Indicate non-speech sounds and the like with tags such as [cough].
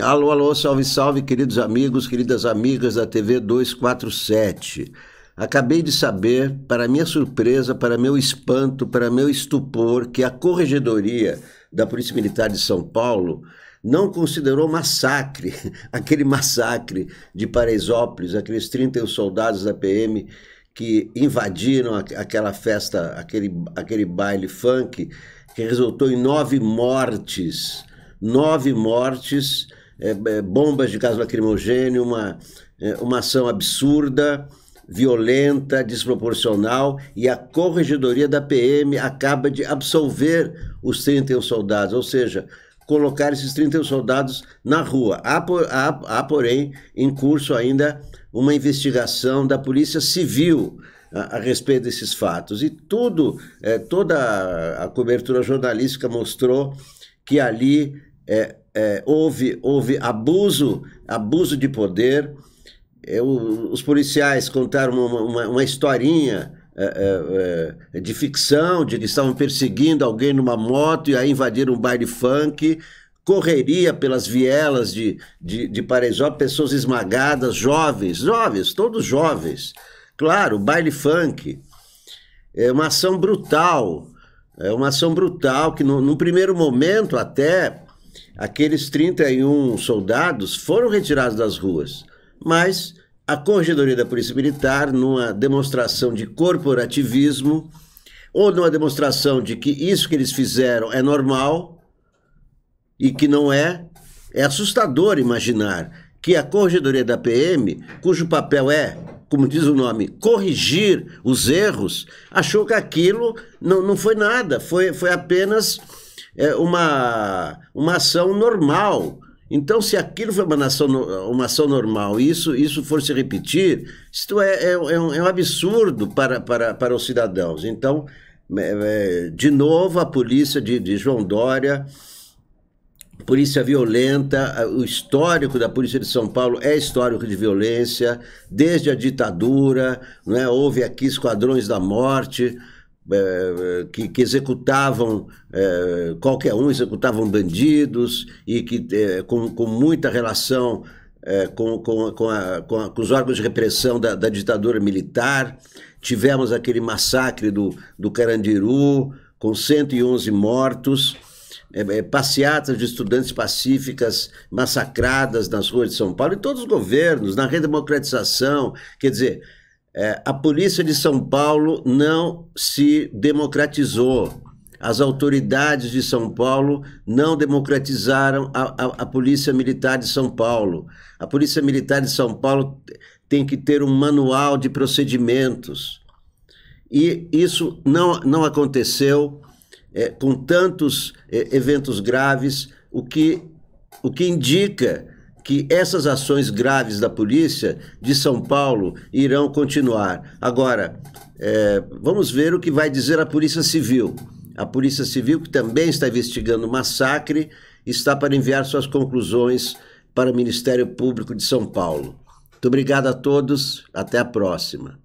Alô, alô, salve, salve, queridos amigos, queridas amigas da TV 247. Acabei de saber, para minha surpresa, para meu espanto, para meu estupor, que a corregedoria da Polícia Militar de São Paulo não considerou massacre, [laughs] aquele massacre de Paraisópolis, aqueles 31 soldados da PM que invadiram aquela festa, aquele, aquele baile funk, que resultou em nove mortes. Nove mortes é, é, bombas de gás lacrimogêneo, uma, é, uma ação absurda, violenta, desproporcional, e a corregedoria da PM acaba de absolver os 31 soldados, ou seja, colocar esses 31 soldados na rua. Há, por, há, há porém, em curso ainda uma investigação da Polícia Civil a, a respeito desses fatos. E tudo, é, toda a cobertura jornalística mostrou que ali é, é, houve, houve abuso, abuso de poder. É, os policiais contaram uma, uma, uma historinha é, é, é, de ficção, de que estavam perseguindo alguém numa moto e aí invadiram um baile funk. Correria pelas vielas de, de, de Paraisópolis, pessoas esmagadas, jovens, jovens, todos jovens. Claro, baile funk. É uma ação brutal, é uma ação brutal que, no, no primeiro momento, até Aqueles 31 soldados foram retirados das ruas, mas a Corregedoria da Polícia Militar, numa demonstração de corporativismo, ou numa demonstração de que isso que eles fizeram é normal e que não é, é assustador imaginar que a Corregedoria da PM, cujo papel é como diz o nome, corrigir os erros, achou que aquilo não, não foi nada, foi, foi apenas é, uma, uma ação normal. Então, se aquilo foi uma, nação, uma ação normal e isso, isso for se repetir, isto é, é, é um, é um, absurdo para, para, para os cidadãos. Então, é, é, de novo, a polícia de, de João Dória polícia violenta, o histórico da polícia de São Paulo é histórico de violência, desde a ditadura, né? houve aqui esquadrões da morte. É, que, que, executavam é, qualquer um, executavam bandidos e que é, com, com muita relação é, com, com, com, a, com, a, com, os órgãos de repressão da, da, ditadura militar. Tivemos aquele massacre do, do Carandiru, com 111 mortos. É, é, passeatas de estudantes pacíficas massacradas nas ruas de São Paulo, em todos os governos, na redemocratização. Quer dizer, é, a polícia de São Paulo não se democratizou. As autoridades de São Paulo não democratizaram a, a, a Polícia Militar de São Paulo. A Polícia Militar de São Paulo tem que ter um manual de procedimentos. E isso não, não aconteceu é, com tantos é, eventos graves, o que, o que indica que essas ações graves da polícia de São Paulo irão continuar. Agora, é, vamos ver o que vai dizer a Polícia Civil. A Polícia Civil, que também está investigando o massacre, está para enviar suas conclusões para o Ministério Público de São Paulo. Muito obrigado a todos, até a próxima.